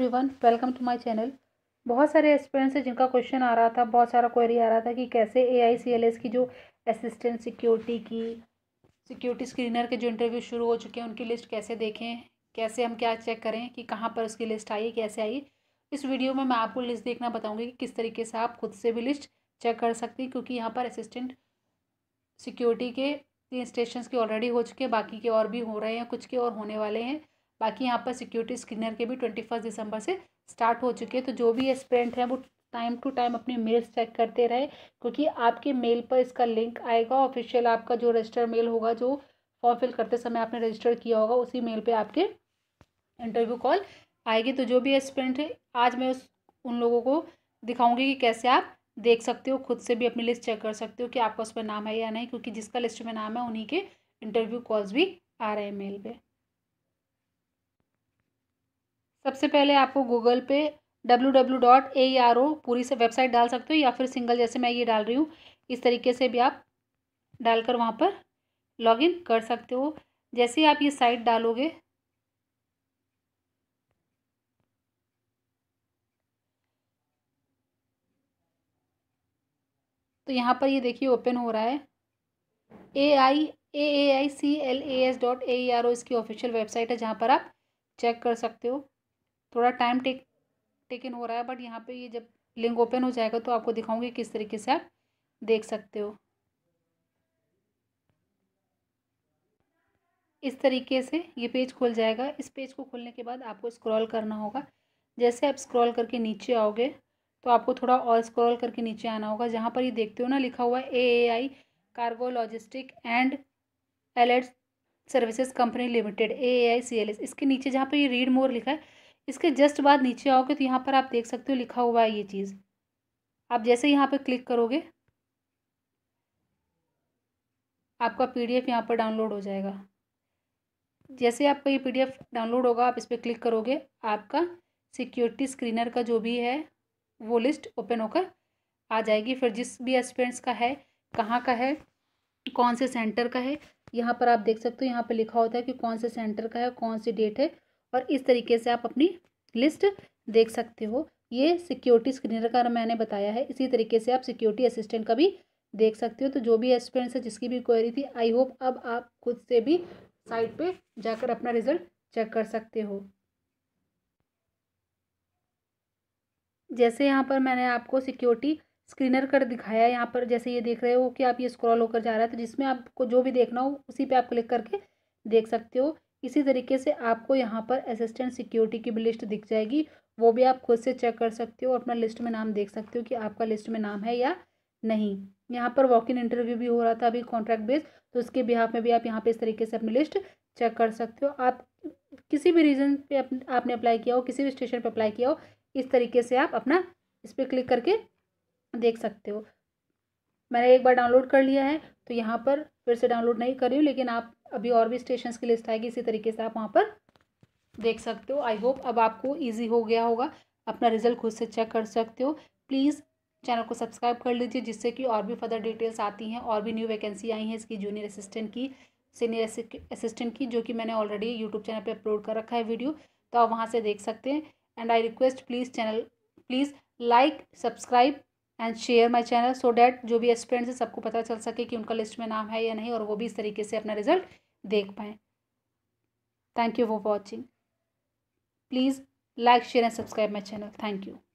everyone welcome to my channel बहुत सारे एक्सपेरेंट्स हैं जिनका क्वेश्चन आ रहा था बहुत सारा क्वेरी आ रहा था कि कैसे एआईसीएलएस की जो असिस्टेंट सिक्योरिटी की सिक्योरिटी स्क्रीनर के जो इंटरव्यू शुरू हो चुके हैं उनकी लिस्ट कैसे देखें कैसे हम क्या चेक करें कि कहाँ पर उसकी लिस्ट आई कैसे आई इस वीडियो में मैं आपको लिस्ट देखना बताऊँगी कि किस तरीके से आप खुद से भी लिस्ट चेक कर सकती क्योंकि यहाँ पर असिस्टेंट सिक्योरिटी के तीन स्टेशन के ऑलरेडी हो चुके हैं बाकी के और भी हो रहे हैं कुछ के और होने वाले हैं बाकी यहाँ पर सिक्योरिटी स्क्रीनर के भी ट्वेंटी फर्स्ट दिसंबर से स्टार्ट हो चुके हैं तो जो भी एस्पिरेंट हैं वो टाइम टू टाइम अपने मेल्स चेक करते रहे क्योंकि आपके मेल पर इसका लिंक आएगा ऑफिशियल आपका जो रजिस्टर मेल होगा जो फॉर्म फिल करते समय आपने रजिस्टर किया होगा उसी मेल पर आपके इंटरव्यू कॉल आएगी तो जो भी एस्पिरेंट है आज मैं उस उन लोगों को दिखाऊंगी कि कैसे आप देख सकते हो खुद से भी अपनी लिस्ट चेक कर सकते हो कि आपका उसमें नाम है या नहीं क्योंकि जिसका लिस्ट में नाम है उन्हीं के इंटरव्यू कॉल्स भी आ रहे हैं मेल पे सबसे पहले आपको गूगल पे W W dot A R O पूरी से वेबसाइट डाल सकते हो या फिर सिंगल जैसे मैं ये डाल रही हूँ इस तरीके से भी आप डालकर वहाँ पर लॉगिन कर सकते हो जैसे ही आप ये साइट डालोगे तो यहाँ पर ये देखिए ओपन हो रहा है A I A A I C L A S dot A R O इसकी ऑफिशियल वेबसाइट है जहाँ पर आप चेक कर सकते हो थोड़ा टाइम टेक टेकन हो रहा है बट यहाँ पे ये जब लिंक ओपन हो जाएगा तो आपको दिखाऊंगी किस तरीके से आप देख सकते हो इस तरीके से ये पेज खुल जाएगा इस पेज को खोलने के बाद आपको स्क्रॉल करना होगा जैसे आप स्क्रॉल करके नीचे आओगे तो आपको थोड़ा और स्क्रॉल करके नीचे आना होगा जहाँ पर ये देखते हो ना लिखा हुआ A A I cargo logistic and allied services company limited A A I C L S इसके नीचे जहाँ पर ये रीड मोर लिखा है इसके जस्ट बाद नीचे आओगे तो यहाँ पर आप देख सकते हो लिखा हुआ है ये चीज़ आप जैसे यहाँ पर क्लिक करोगे आपका पीडीएफ यहाँ पर डाउनलोड हो जाएगा जैसे आपका ये पीडीएफ डाउनलोड होगा आप इस पर क्लिक करोगे आपका सिक्योरिटी स्क्रीनर का जो भी है वो लिस्ट ओपन होकर आ जाएगी फिर जिस भी एस्पिरेंट्स का है कहाँ का है कौन से सेंटर का है यहाँ पर आप देख सकते हो यहाँ पर लिखा होता है कि कौन से सेंटर का है कौन सी डेट है और इस तरीके से आप अपनी लिस्ट देख सकते हो ये सिक्योरिटी स्क्रीनर का मैंने बताया है इसी तरीके से आप सिक्योरिटी असिस्टेंट का भी देख सकते हो तो जो भी स्टूडेंट्स है जिसकी भी क्वेरी थी आई होप अब आप खुद से भी साइट पे जाकर अपना रिजल्ट चेक कर सकते हो जैसे यहाँ पर मैंने आपको सिक्योरिटी स्क्रीनर कर दिखाया है यहाँ पर जैसे ये देख रहे हो कि आप ये स्क्रॉल होकर जा रहा है तो जिसमें आपको जो भी देखना हो उसी पे आप क्लिक करके देख सकते हो इसी तरीके से आपको यहाँ पर असिस्टेंट सिक्योरिटी की भी लिस्ट दिख जाएगी वो भी आप खुद से चेक कर सकते हो अपना लिस्ट में नाम देख सकते हो कि आपका लिस्ट में नाम है या नहीं यहाँ पर वॉक इन इंटरव्यू भी हो रहा था अभी कॉन्ट्रैक्ट बेस तो उसके बिहाफ में भी आप यहाँ पे इस तरीके से अपनी लिस्ट चेक कर सकते हो आप किसी भी रीज़न पे आपने अप्लाई किया हो किसी भी स्टेशन पे अप्लाई किया हो इस तरीके से आप अपना इस पर क्लिक करके देख सकते हो मैंने एक बार डाउनलोड कर लिया है तो यहाँ पर फिर से डाउनलोड नहीं करी हूँ लेकिन आप अभी और भी स्टेशन की लिस्ट आएगी इसी तरीके से आप वहाँ पर देख सकते हो आई होप अब आपको ईजी हो गया होगा अपना रिजल्ट खुद से चेक कर सकते हो प्लीज़ चैनल को सब्सक्राइब कर लीजिए जिससे कि और भी फर्दर डिटेल्स आती हैं और भी न्यू वैकेंसी आई हैं इसकी जूनियर असिस्टेंट की सीनियर असिस्टेंट की जो कि मैंने ऑलरेडी यूट्यूब चैनल पे अपलोड कर रखा है वीडियो तो आप वहाँ से देख सकते हैं and I request please channel please like subscribe and share my channel so that जो भी एस्पिरेंट्स है सबको पता चल सके कि उनका लिस्ट में नाम है या नहीं और वो भी इस तरीके से अपना रिजल्ट देख पाएँ thank you for watching please like share and subscribe my channel thank you